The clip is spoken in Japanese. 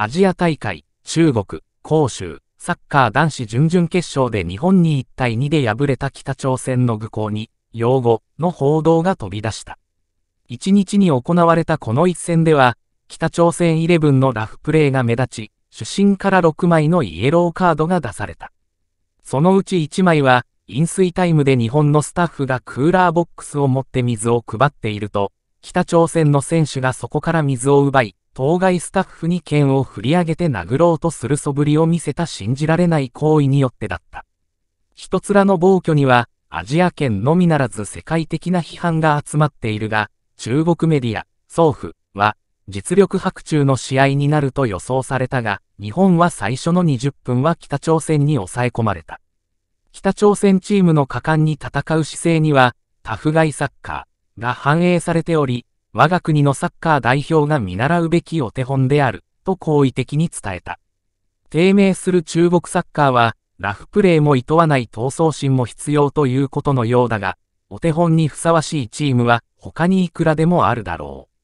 アジア大会、中国、杭州、サッカー男子準々決勝で日本に1対2で敗れた北朝鮮の愚行に、用語の報道が飛び出した。1日に行われたこの一戦では、北朝鮮イレブンのラフプレーが目立ち、主審から6枚のイエローカードが出された。そのうち1枚は、飲水タイムで日本のスタッフがクーラーボックスを持って水を配っていると、北朝鮮の選手がそこから水を奪い、当該スタッフに剣を振り上げて殴ろうとする素振りを見せた信じられない行為によってだった。一面の暴挙には、アジア圏のみならず世界的な批判が集まっているが、中国メディア、総府は、実力白昼の試合になると予想されたが、日本は最初の20分は北朝鮮に抑え込まれた。北朝鮮チームの果敢に戦う姿勢には、タフガイサッカー。が反映されており、我が国のサッカー代表が見習うべきお手本である、と好意的に伝えた。低迷する中国サッカーは、ラフプレーも厭わない闘争心も必要ということのようだが、お手本にふさわしいチームは他にいくらでもあるだろう。